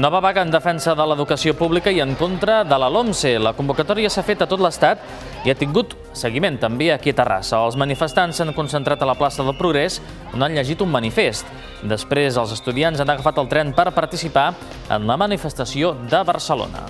Nova vaga en defensa de l'educació pública i en contra de la LOMCE. La convocatòria s'ha fet a tot l'Estat i ha tingut seguiment també aquí a Terrassa. Els manifestants s'han concentrat a la plaça del Progrés on han llegit un manifest. Després, els estudiants han agafat el tren per participar en la manifestació de Barcelona.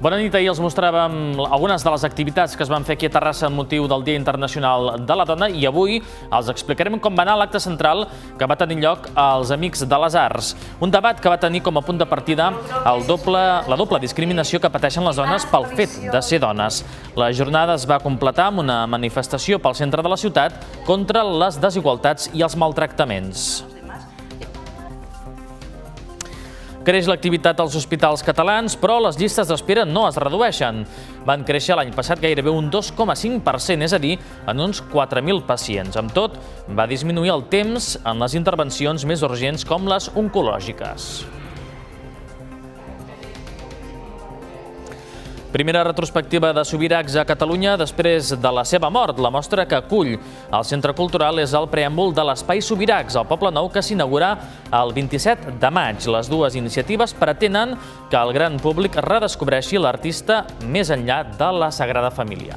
Bona nit, ahir els mostràvem algunes de les activitats que es van fer aquí a Terrassa amb motiu del Dia Internacional de la Dona i avui els explicarem com va anar l'acte central que va tenir lloc als Amics de les Arts. Un debat que va tenir com a punt de partida el doble, la doble discriminació que pateixen les dones pel fet de ser dones. La jornada es va completar amb una manifestació pel centre de la ciutat contra les desigualtats i els maltractaments. Creix l'activitat als hospitals catalans, però les llistes d'espera no es redueixen. Van créixer l'any passat gairebé un 2,5%, és a dir, en uns 4.000 pacients. Amb tot, va disminuir el temps en les intervencions més urgents com les oncològiques. Primera retrospectiva de Subirachs a Catalunya després de la seva mort, la mostra que acull. El Centre Cultural és el preàmbul de l'Espai Subirachs, al Poble Nou, que s'inaugura el 27 de maig. Les dues iniciatives pretenen que el gran públic redescobreixi l'artista més enllà de la Sagrada Família.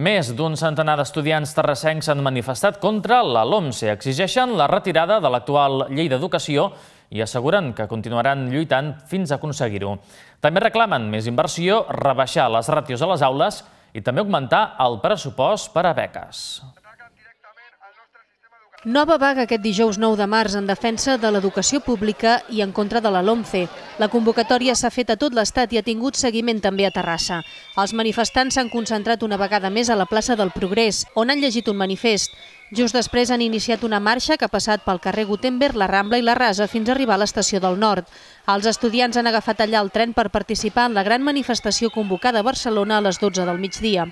Més d'un centenar d'estudiants terrassencs s'han manifestat contra la LOMCE. Exigeixen la retirada de l'actual llei d'educació i asseguren que continuaran lluitant fins a aconseguir-ho. També reclamen més inversió, rebaixar les ràtios a les aules i també augmentar el pressupost per a beques. Nova vaga aquest dijous 9 de març en defensa de l'educació pública i en contra de la LOMCE. La convocatòria s'ha fet a tot l'Estat i ha tingut seguiment també a Terrassa. Els manifestants s'han concentrat una vegada més a la plaça del Progrés, on han llegit un manifest. Just després han iniciat una marxa que ha passat pel carrer Gutenberg, la Rambla i la Rasa fins a arribar a l'estació del Nord. Els estudiants han agafat allà el tren per participar en la gran manifestació convocada a Barcelona a les 12 del migdia.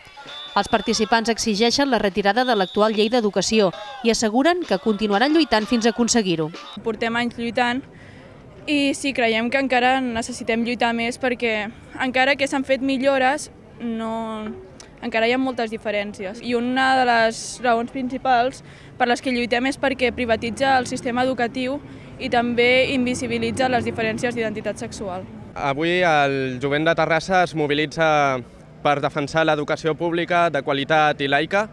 Els participants exigeixen la retirada de l'actual llei d'educació i asseguren que continuaran lluitant fins a aconseguir-ho. Portem anys lluitant i sí, creiem que encara necessitem lluitar més perquè encara que s'han fet millores, no, encara hi ha moltes diferències. I una de les raons principals per les que lluitem és perquè privatitza el sistema educatiu i també invisibilitza les diferències d'identitat sexual. Avui el jovent de Terrassa es mobilitza per defensar l'educació pública de qualitat i laica.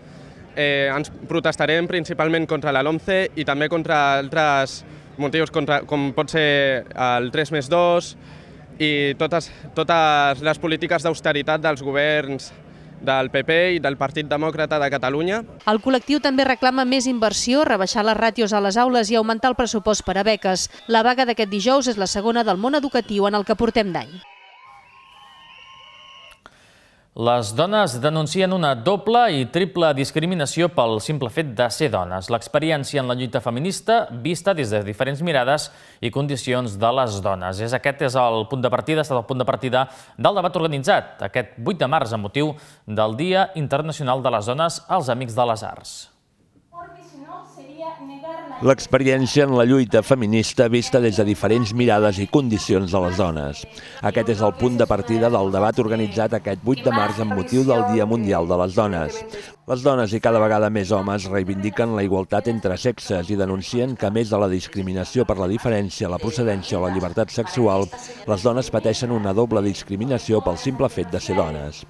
Eh, ens protestarem principalment contra la LOMCE i també contra altres motius contra, com pot ser el 3 més 2 i totes, totes les polítiques d'austeritat dels governs del PP i del Partit Demòcrata de Catalunya. El col·lectiu també reclama més inversió, rebaixar les ràtios a les aules i augmentar el pressupost per a beques. La vaga d'aquest dijous és la segona del món educatiu en el que portem d'any. Les dones denuncien una doble i triple discriminació pel simple fet de ser dones. L'experiència en la lluita feminista vista des de diferents mirades i condicions de les dones. És aquest és el punt de partida, ha estat el punt de partida del debat organitzat aquest 8 de març a motiu del Dia Internacional de les Dones als Amics de les Arts l'experiència en la lluita feminista vista des de diferents mirades i condicions de les dones. Aquest és el punt de partida del debat organitzat aquest 8 de març amb motiu del Dia Mundial de les Dones. Les dones i cada vegada més homes reivindiquen la igualtat entre sexes i denuncien que, a més de la discriminació per la diferència, la procedència o la llibertat sexual, les dones pateixen una doble discriminació pel simple fet de ser dones.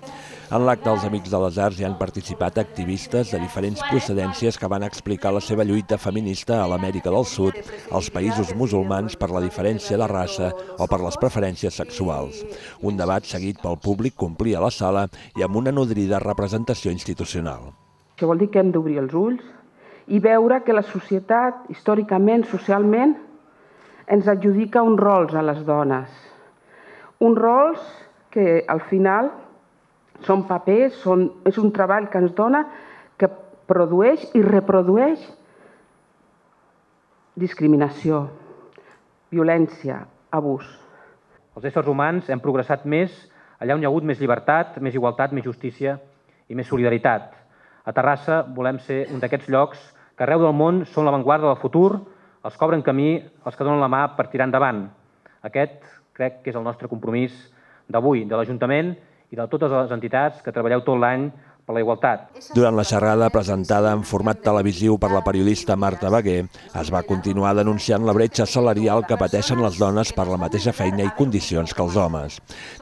En l'acte dels Amics de les Arts hi han participat activistes de diferents procedències que van explicar la seva lluita feminista a l'Amèrica del Sud, als països musulmans per la diferència de raça o per les preferències sexuals. Un debat seguit pel públic complia la sala i amb una nodrida representació institucional. Això vol dir que hem d'obrir els ulls i veure que la societat, històricament, socialment, ens adjudica uns rols a les dones. Uns rols que al final són papers, són, és un treball que ens dona, que produeix i reprodueix discriminació, violència, abús. Els éssers humans hem progressat més allà on hi ha hagut més llibertat, més igualtat, més justícia i més solidaritat. A Terrassa volem ser un d'aquests llocs que arreu del món són l'avantguarda del futur, els cobren camí, els que donen la mà per tirar endavant. Aquest crec que és el nostre compromís d'avui, de l'Ajuntament i de totes les entitats que treballeu tot l'any per la igualtat. Durant la xerrada presentada en format televisiu per la periodista Marta Baguer, es va continuar denunciant la bretxa salarial que pateixen les dones per la mateixa feina i condicions que els homes.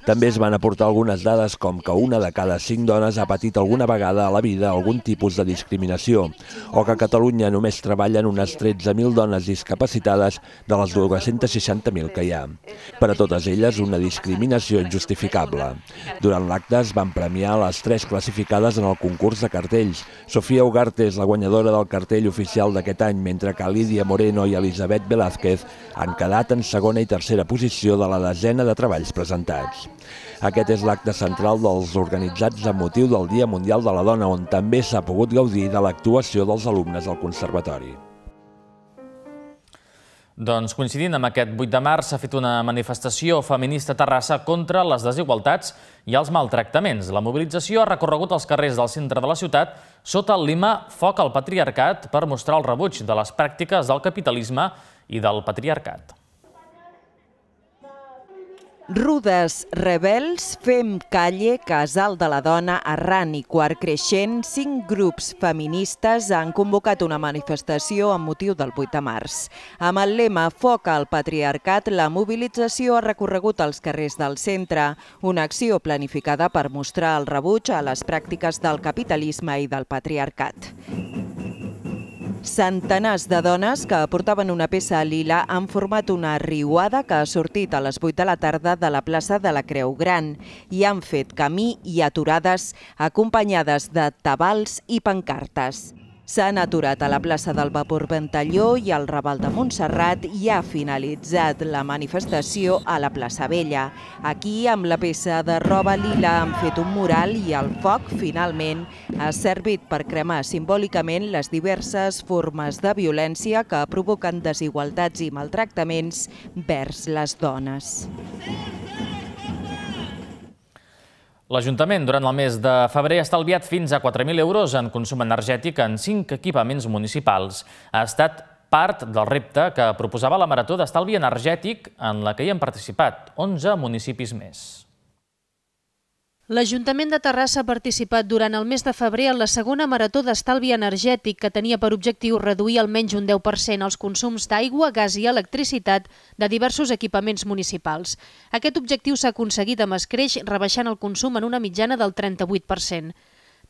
També es van aportar algunes dades com que una de cada cinc dones ha patit alguna vegada a la vida algun tipus de discriminació o que a Catalunya només treballen unes 13.000 dones discapacitades de les 260.000 que hi ha. Per a totes elles, una discriminació injustificable. Durant l'acte es van premiar les tres classificades participants en el concurs de cartells. Sofia Ugarte és la guanyadora del cartell oficial d'aquest any, mentre que Lídia Moreno i Elisabet Velázquez han quedat en segona i tercera posició de la desena de treballs presentats. Aquest és l'acte central dels organitzats a motiu del Dia Mundial de la Dona, on també s'ha pogut gaudir de l'actuació dels alumnes del Conservatori. Doncs coincidint amb aquest 8 de març s'ha fet una manifestació feminista a Terrassa contra les desigualtats i els maltractaments. La mobilització ha recorregut els carrers del centre de la ciutat sota el lima Foc al patriarcat per mostrar el rebuig de les pràctiques del capitalisme i del patriarcat. Rudes Rebels, Fem Calle, Casal de la Dona, Arran i Quart Creixent, cinc grups feministes han convocat una manifestació amb motiu del 8 de març. Amb el lema Foca al patriarcat, la mobilització ha recorregut els carrers del centre, una acció planificada per mostrar el rebuig a les pràctiques del capitalisme i del patriarcat. Centenars de dones que portaven una peça lila han format una riuada que ha sortit a les 8 de la tarda de la plaça de la Creu Gran i han fet camí i aturades acompanyades de tabals i pancartes. S'han aturat a la plaça del Vapor Ventalló i al Raval de Montserrat i ha finalitzat la manifestació a la plaça Vella. Aquí, amb la peça de roba lila, han fet un mural i el foc, finalment, ha servit per cremar simbòlicament les diverses formes de violència que provoquen desigualtats i maltractaments vers les dones. L'Ajuntament, durant el mes de febrer, ha estalviat fins a 4.000 euros en consum energètic en 5 equipaments municipals. Ha estat part del repte que proposava la Marató d'Estalvi Energètic, en la que hi han participat 11 municipis més. L'Ajuntament de Terrassa ha participat durant el mes de febrer en la segona marató d'estalvi energètic que tenia per objectiu reduir almenys un 10% els consums d'aigua, gas i electricitat de diversos equipaments municipals. Aquest objectiu s'ha aconseguit amb escreix rebaixant el consum en una mitjana del 38%.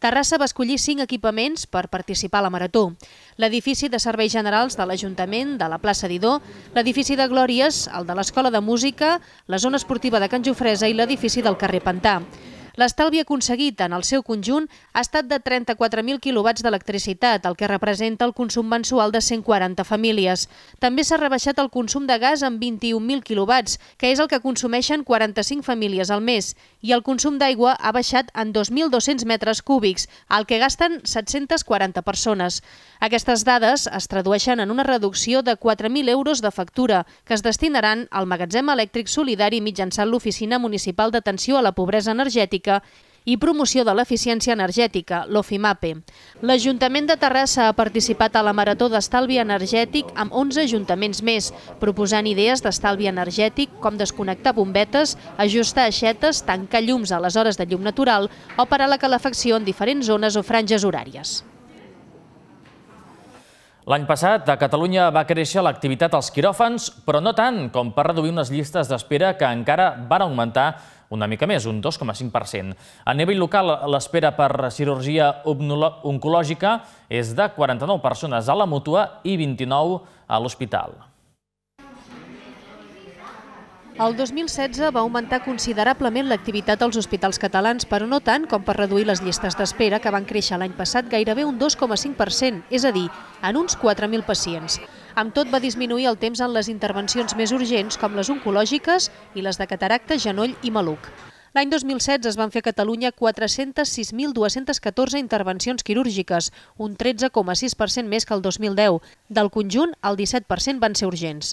Terrassa va escollir cinc equipaments per participar a la Marató. L'edifici de serveis generals de l'Ajuntament, de la plaça Didó, l'edifici de Glòries, el de l'Escola de Música, la zona esportiva de Can Jofresa i l'edifici del carrer Pantà. L'estalvi aconseguit en el seu conjunt ha estat de 34.000 quilowatts d'electricitat, el que representa el consum mensual de 140 famílies. També s'ha rebaixat el consum de gas en 21.000 quilowatts, que és el que consumeixen 45 famílies al mes, i el consum d'aigua ha baixat en 2.200 metres cúbics, el que gasten 740 persones. Aquestes dades es tradueixen en una reducció de 4.000 euros de factura, que es destinaran al magatzem elèctric solidari mitjançant l'Oficina Municipal d'Atenció a la Pobresa Energètica Pública i Promoció de l'Eficiència Energètica, l'OFIMAPE. L'Ajuntament de Terrassa ha participat a la Marató d'Estalvi Energètic amb 11 ajuntaments més, proposant idees d'estalvi energètic com desconnectar bombetes, ajustar aixetes, tancar llums a les hores de llum natural o parar la calefacció en diferents zones o franges horàries. L'any passat, a Catalunya va créixer l'activitat als quiròfans, però no tant com per reduir unes llistes d'espera que encara van augmentar una mica més, un 2,5%. A nivell local, l'espera per cirurgia oncològica és de 49 persones a la Mútua i 29 a l'hospital. El 2016 va augmentar considerablement l'activitat als hospitals catalans, però no tant com per reduir les llistes d'espera, que van créixer l'any passat gairebé un 2,5%, és a dir, en uns 4.000 pacients. Amb tot, va disminuir el temps en les intervencions més urgents, com les oncològiques i les de cataracta, genoll i maluc. L'any 2016 es van fer a Catalunya 406.214 intervencions quirúrgiques, un 13,6% més que el 2010. Del conjunt, el 17% van ser urgents.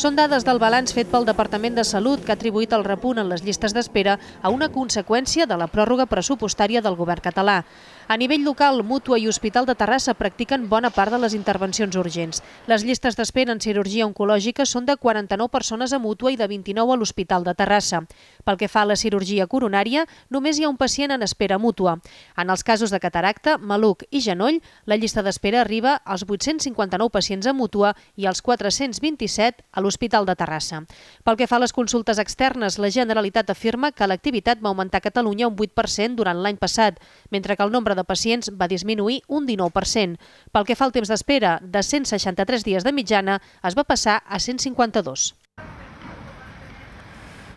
Són dades del balanç fet pel Departament de Salut que ha atribuït el repunt en les llistes d'espera a una conseqüència de la pròrroga pressupostària del govern català. A nivell local, Mútua i Hospital de Terrassa practiquen bona part de les intervencions urgents. Les llistes d'espera en cirurgia oncològica són de 49 persones a Mútua i de 29 a l'Hospital de Terrassa. Pel que fa a la cirurgia coronària, només hi ha un pacient en espera mútua. En els casos de cataracta, maluc i genoll, la llista d'espera arriba als 859 pacients a Mútua i als 427 a l'Hospital de Terrassa. Pel que fa a les consultes externes, la Generalitat afirma que l'activitat va augmentar a Catalunya un 8% durant l'any passat, mentre que el nombre nombre de pacients va disminuir un 19%. Pel que fa al temps d'espera, de 163 dies de mitjana es va passar a 152.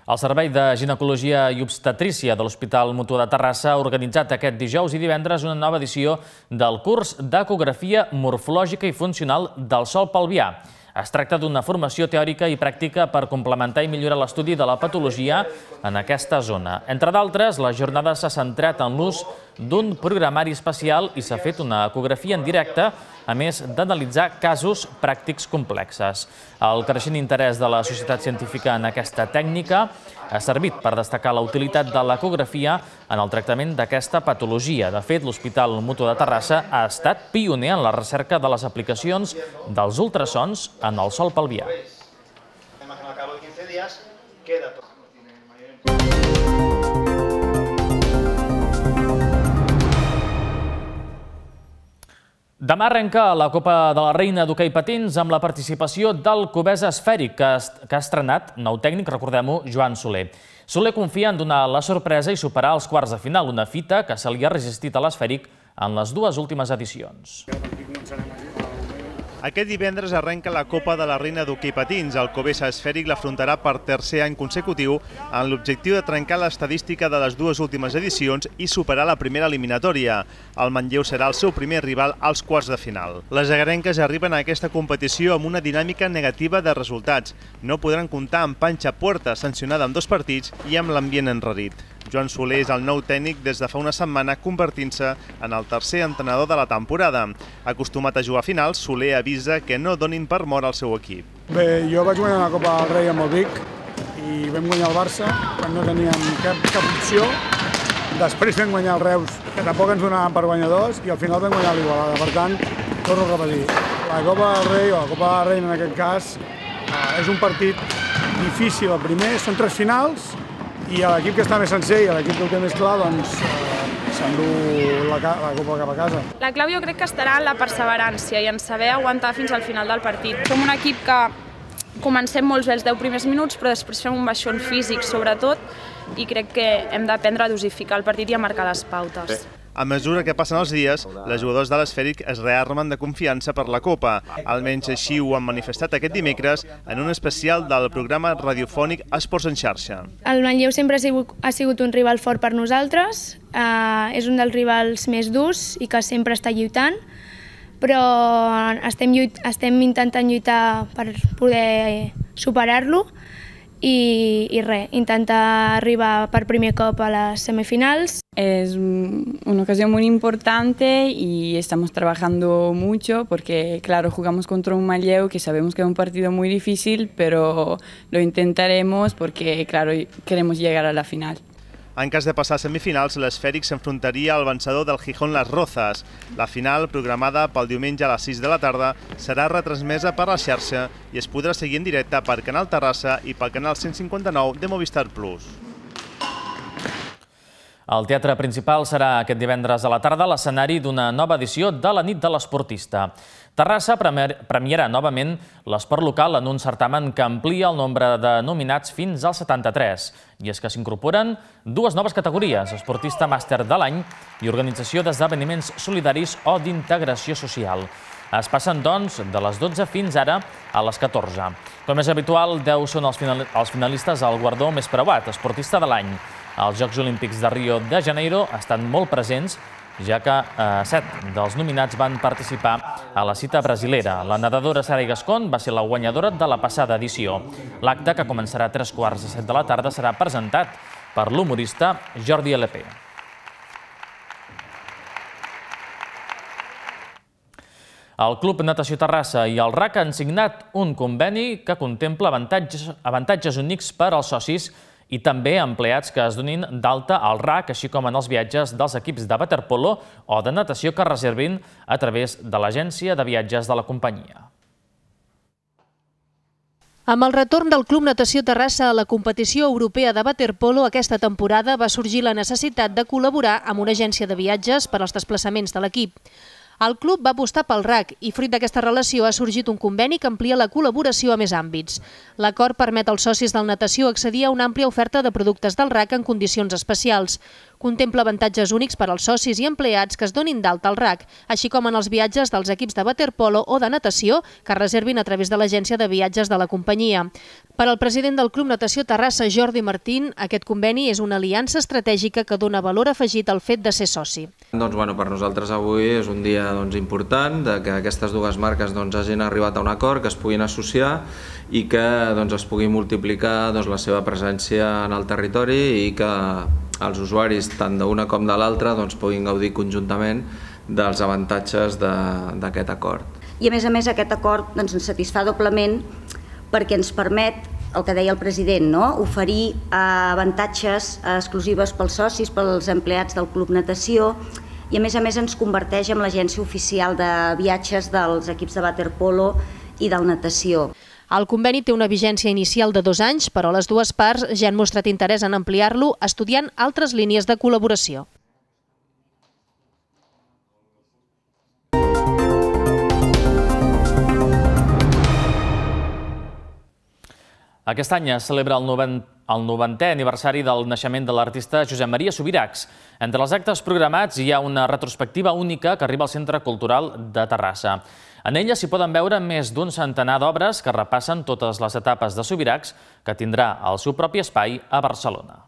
El Servei de Ginecologia i Obstetrícia de l'Hospital Mutu de Terrassa ha organitzat aquest dijous i divendres una nova edició del curs d'ecografia morfològica i funcional del sol palvià. Es tracta d'una formació teòrica i pràctica per complementar i millorar l'estudi de la patologia en aquesta zona. Entre d'altres, la jornada s'ha centrat en l'ús d'un programari especial i s'ha fet una ecografia en directe, a més d'analitzar casos pràctics complexes. El creixent interès de la societat científica en aquesta tècnica ha servit per destacar la utilitat de l'ecografia en el tractament d'aquesta patologia. De fet, l'Hospital Mutu de Terrassa ha estat pioner en la recerca de les aplicacions dels ultrasons en el sol pelvià. Demà arrenca la Copa de la Reina d'hoquei patins amb la participació del Covesa Esfèric, que, que ha estrenat nou tècnic, recordem-ho, Joan Soler. Soler confia en donar la sorpresa i superar els quarts de final, una fita que se li ha resistit a l'Esfèric en les dues últimes edicions. Aquest divendres arrenca la Copa de la Reina d'Hockey Patins. El Covesa Esfèric l'afrontarà per tercer any consecutiu amb l'objectiu de trencar l'estadística de les dues últimes edicions i superar la primera eliminatòria. El Manlleu serà el seu primer rival als quarts de final. Les agarenques arriben a aquesta competició amb una dinàmica negativa de resultats. No podran comptar amb Panxa Puerta, sancionada en dos partits, i amb l'ambient enrarit. Joan Soler és el nou tècnic des de fa una setmana convertint-se en el tercer entrenador de la temporada. Acostumat a jugar a finals, Soler avisa que no donin per mort al seu equip. Bé, jo vaig guanyar la Copa del Rei amb el Vic i vam guanyar el Barça quan no teníem cap, cap opció. Després vam guanyar el Reus, que tampoc ens donaven per guanyadors, i al final vam guanyar l'Igualada. Per tant, torno a repetir, la Copa del Rei, o la Copa del Rei en aquest cas, eh, és un partit difícil el primer, són tres finals, i a l'equip que està més sencer i a l'equip que ho té més clar, doncs, eh, s'endú la, la Copa cap a casa. La clau jo crec que estarà en la perseverància i en saber aguantar fins al final del partit. Som un equip que comencem molt bé els 10 primers minuts, però després fem un baixón físic, sobretot, i crec que hem d'aprendre a dosificar el partit i a marcar les pautes. A mesura que passen els dies, els jugadors de l'esfèric es rearmen de confiança per la Copa. Almenys així ho han manifestat aquest dimecres en un especial del programa radiofònic Esports en xarxa. El Manlleu sempre ha sigut, ha sigut un rival fort per nosaltres, eh, és un dels rivals més durs i que sempre està lluitant, però estem, lluit, estem intentant lluitar per poder superar-lo y re intenta intentar arribar per primer cop a las semifinales. Es una ocasión muy importante y estamos trabajando mucho porque, claro, jugamos contra un Malleu que sabemos que es un partido muy difícil, pero lo intentaremos porque, claro, queremos llegar a la final. En cas de passar a semifinals, l'esfèric s'enfrontaria al vencedor del Gijón Las Rozas. La final, programada pel diumenge a les 6 de la tarda, serà retransmesa per la xarxa i es podrà seguir en directe per Canal Terrassa i pel Canal 159 de Movistar Plus. El teatre principal serà aquest divendres a la tarda l'escenari d'una nova edició de la nit de l'esportista. Terrassa premiarà novament l'esport local en un certamen que amplia el nombre de nominats fins als 73. I és que s'incorporen dues noves categories, esportista màster de l'any i organització d'esdeveniments solidaris o d'integració social. Es passen, doncs, de les 12 fins ara a les 14. Com és habitual, 10 són els finalistes al guardó més preuat, esportista de l'any. Els Jocs Olímpics de Rio de Janeiro estan molt presents ja que eh, set dels nominats van participar a la cita brasilera. La nedadora Sara Gascon va ser la guanyadora de la passada edició. L'acte, que començarà a tres quarts de set de la tarda, serà presentat per l'humorista Jordi L.P. El Club Natació Terrassa i el RAC han signat un conveni que contempla avantatges, avantatges únics per als socis i també empleats que es donin d'alta al RAC, així com en els viatges dels equips de waterpolo o de natació que reservin a través de l'agència de viatges de la companyia. Amb el retorn del Club Natació Terrassa a la competició europea de waterpolo aquesta temporada va sorgir la necessitat de col·laborar amb una agència de viatges per als desplaçaments de l'equip. El club va apostar pel RAC i fruit d'aquesta relació ha sorgit un conveni que amplia la col·laboració a més àmbits. L'acord permet als socis del natació accedir a una àmplia oferta de productes del RAC en condicions especials. Contempla avantatges únics per als socis i empleats que es donin d'alta al RAC, així com en els viatges dels equips de waterpolo o de natació que reservin a través de l'agència de viatges de la companyia. Per al president del Club Natació Terrassa, Jordi Martín, aquest conveni és una aliança estratègica que dona valor afegit al fet de ser soci. Doncs, bueno, per nosaltres avui és un dia doncs, important de que aquestes dues marques doncs, hagin arribat a un acord, que es puguin associar i que doncs, es pugui multiplicar doncs, la seva presència en el territori i que els usuaris tant d'una com de l'altra doncs, puguin gaudir conjuntament dels avantatges d'aquest de, acord. I a més a més aquest acord doncs, ens satisfà doblement perquè ens permet el que deia el president, no? oferir eh, avantatges eh, exclusives pels socis, pels empleats del Club Natació, i a més a més ens converteix en l'agència oficial de viatges dels equips de waterpolo i del natació. El conveni té una vigència inicial de dos anys, però les dues parts ja han mostrat interès en ampliar-lo estudiant altres línies de col·laboració. Aquest any es celebra el 90 el 90è aniversari del naixement de l'artista Josep Maria Subirachs. Entre els actes programats hi ha una retrospectiva única que arriba al Centre Cultural de Terrassa. En ella s'hi poden veure més d'un centenar d'obres que repassen totes les etapes de Subirachs, que tindrà el seu propi espai a Barcelona.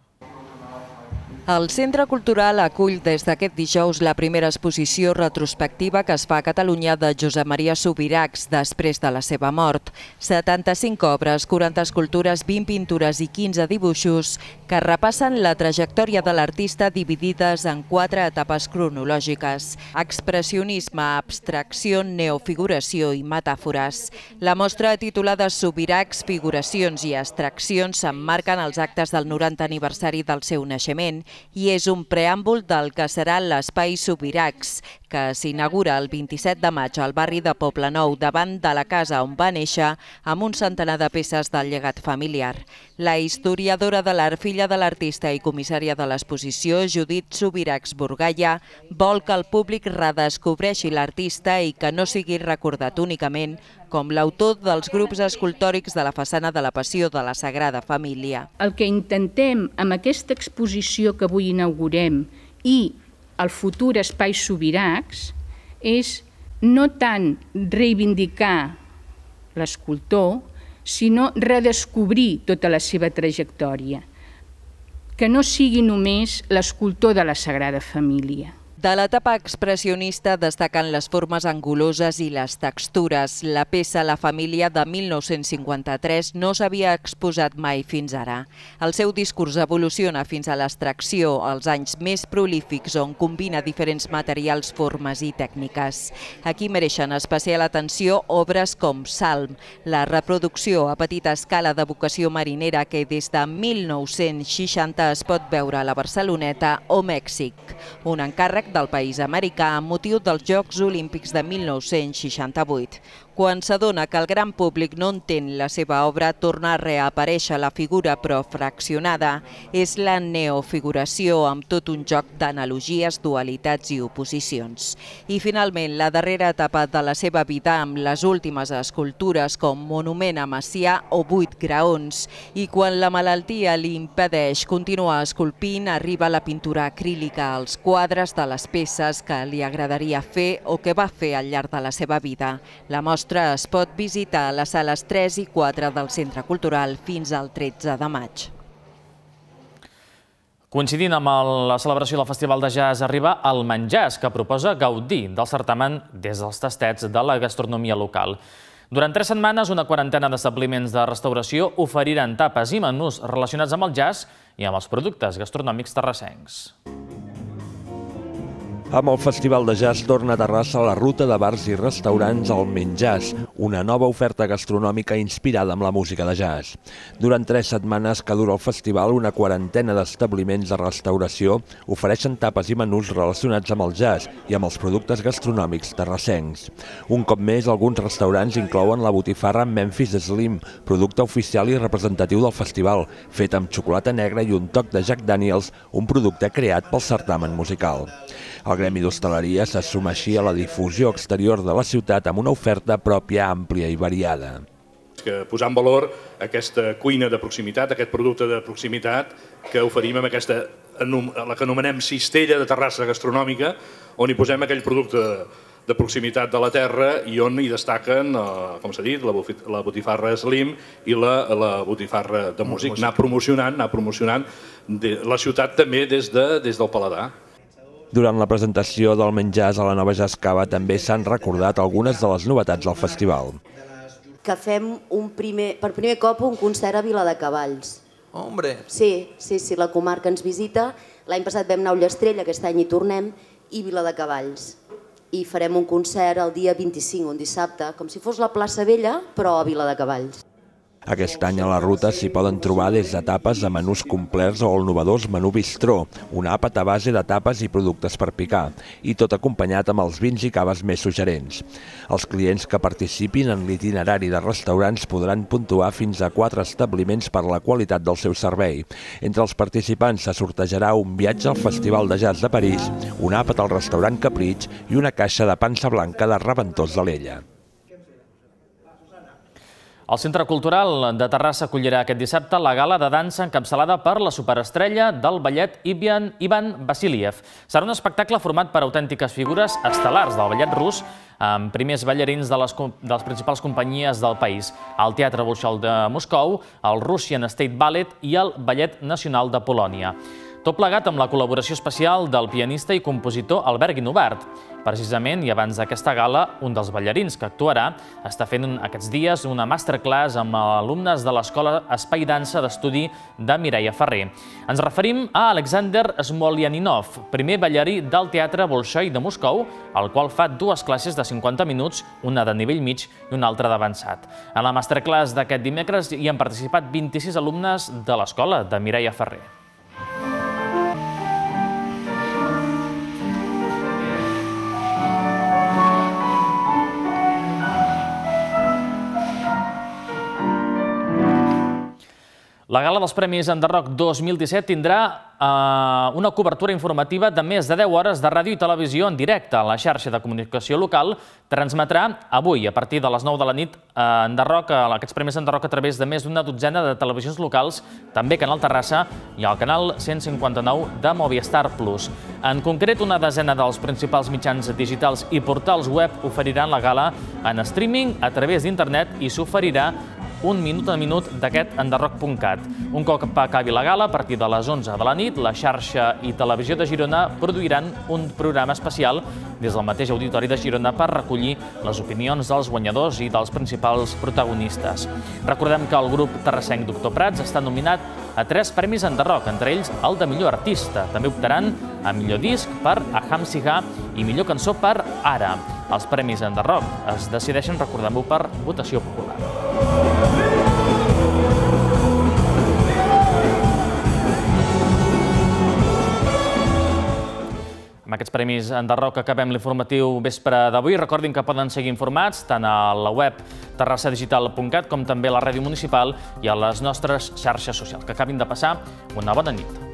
El Centre Cultural acull des d'aquest dijous la primera exposició retrospectiva que es fa a Catalunya de Josep Maria Subiracs després de la seva mort. 75 obres, 40 escultures, 20 pintures i 15 dibuixos que repassen la trajectòria de l'artista dividides en quatre etapes cronològiques. Expressionisme, abstracció, neofiguració i metàfores. La mostra titulada Subiracs, figuracions i abstraccions s'emmarquen els actes del 90 aniversari del seu naixement i és un preàmbul del que serà l'Espai Subiracs, que s'inaugura el 27 de maig al barri de Poblenou, davant de la casa on va néixer, amb un centenar de peces del llegat familiar. La historiadora de l'art, filla de l'artista i comissària de l'exposició, Judit Subiracs Borgalla, vol que el públic redescobreixi l'artista i que no sigui recordat únicament com l'autor dels grups escultòrics de la façana de la Passió de la Sagrada Família. El que intentem amb aquesta exposició que avui inaugurem i el futur Espai Sobiracs és no tant reivindicar l'escultor, sinó redescobrir tota la seva trajectòria, que no sigui només l'escultor de la Sagrada Família. De l'etapa expressionista destaquen les formes anguloses i les textures. La peça La família de 1953 no s'havia exposat mai fins ara. El seu discurs evoluciona fins a l'extracció, als anys més prolífics on combina diferents materials, formes i tècniques. Aquí mereixen especial atenció obres com Salm, la reproducció a petita escala de vocació marinera que des de 1960 es pot veure a la Barceloneta o Mèxic. Un encàrrec del país americà amb motiu dels Jocs Olímpics de 1968. Quan s'adona que el gran públic no entén la seva obra, torna a reaparèixer la figura però fraccionada. És la neofiguració, amb tot un joc d'analogies, dualitats i oposicions. I finalment, la darrera etapa de la seva vida amb les últimes escultures com Monument a Macià o Vuit graons. I quan la malaltia li impedeix continuar esculpint, arriba la pintura acrílica als quadres de les peces que li agradaria fer o que va fer al llarg de la seva vida. La mostra mostra es pot visitar a les sales 3 i 4 del Centre Cultural fins al 13 de maig. Coincidint amb la celebració del Festival de Jazz arriba el Menjars, que proposa gaudir del certamen des dels tastets de la gastronomia local. Durant tres setmanes, una quarantena d'establiments de restauració oferiran tapes i menús relacionats amb el jazz i amb els productes gastronòmics terrassencs. Amb el Festival de Jazz torna a Terrassa la ruta de bars i restaurants al Menjàs, una nova oferta gastronòmica inspirada amb la música de jazz. Durant tres setmanes que dura el festival, una quarantena d'establiments de restauració ofereixen tapes i menús relacionats amb el jazz i amb els productes gastronòmics terrassencs. Un cop més, alguns restaurants inclouen la botifarra Memphis Slim, producte oficial i representatiu del festival, fet amb xocolata negra i un toc de Jack Daniels, un producte creat pel certamen musical. El Gremi d'Hostaleria s'assuma així a la difusió exterior de la ciutat amb una oferta pròpia àmplia i variada. Que posar en valor aquesta cuina de proximitat, aquest producte de proximitat que oferim amb aquesta la que anomenem cistella de terrassa gastronòmica, on hi posem aquell producte de proximitat de la terra i on hi destaquen, eh, com s'ha dit, la, la botifarra Slim i la, la botifarra de músic. Anar promocionant, anar promocionant de, la ciutat també des, de, des del paladar. Durant la presentació del menjars a la Nova Jascava també s'han recordat algunes de les novetats del festival. Que fem un primer, per primer cop un concert a Vila de Cavalls. Hombre! Sí, sí, sí, la comarca ens visita. L'any passat vam anar a Ullastrell, aquest any hi tornem, i Vila de Cavalls. I farem un concert el dia 25, un dissabte, com si fos la plaça Vella, però a Vila de Cavalls. Aquest any a la ruta s'hi poden trobar des de tapes a menús complerts o el novedós menú bistró, un àpat a base de tapes i productes per picar, i tot acompanyat amb els vins i caves més suggerents. Els clients que participin en l'itinerari de restaurants podran puntuar fins a quatre establiments per la qualitat del seu servei. Entre els participants se sortejarà un viatge al Festival de Jazz de París, un àpat al restaurant Caprich i una caixa de pansa blanca de Reventós de l'Ella. El Centre Cultural de Terrassa acollirà aquest dissabte la gala de dansa encapçalada per la superestrella del ballet Ivan Vasiliev. Serà un espectacle format per autèntiques figures estel·lars del ballet rus amb primers ballarins de les, de les principals companyies del país, el Teatre Bolshoi de Moscou, el Russian State Ballet i el Ballet Nacional de Polònia. Tot plegat amb la col·laboració especial del pianista i compositor Albert Guinovart. Precisament, i abans d'aquesta gala, un dels ballarins que actuarà està fent aquests dies una masterclass amb alumnes de l'Escola Espai Dansa d'Estudi de Mireia Ferrer. Ens referim a Alexander Smolianinov, primer ballarí del Teatre Bolshoi de Moscou, el qual fa dues classes de 50 minuts, una de nivell mig i una altra d'avançat. En la masterclass d'aquest dimecres hi han participat 26 alumnes de l'escola de Mireia Ferrer. La gala dels Premis Enderroc 2017 tindrà eh, una cobertura informativa de més de 10 hores de ràdio i televisió en directe. La xarxa de comunicació local transmetrà avui, a partir de les 9 de la nit, eh, eh, aquests Premis Enderroc a través de més d'una dotzena de televisions locals, també Canal Terrassa i el canal 159 de Movistar Plus. En concret, una desena dels principals mitjans digitals i portals web oferiran la gala en streaming a través d'internet i s'oferirà un minut a minut d'aquest enderroc.cat. Un cop acabi la gala, a partir de les 11 de la nit, la xarxa i Televisió de Girona produiran un programa especial des del mateix Auditori de Girona per recollir les opinions dels guanyadors i dels principals protagonistes. Recordem que el grup terrassenc Doctor Prats està nominat a tres premis derroc, entre ells el de millor artista. També optaran a millor disc per Aham Siha i millor cançó per Ara. Els premis derroc es decideixen, recordem-ho, per votació popular. aquests premis enderroc acabem l'informatiu vespre d'avui. Recordin que poden seguir informats tant a la web terrassadigital.cat com també a la ràdio municipal i a les nostres xarxes socials. Que acabin de passar una bona nit.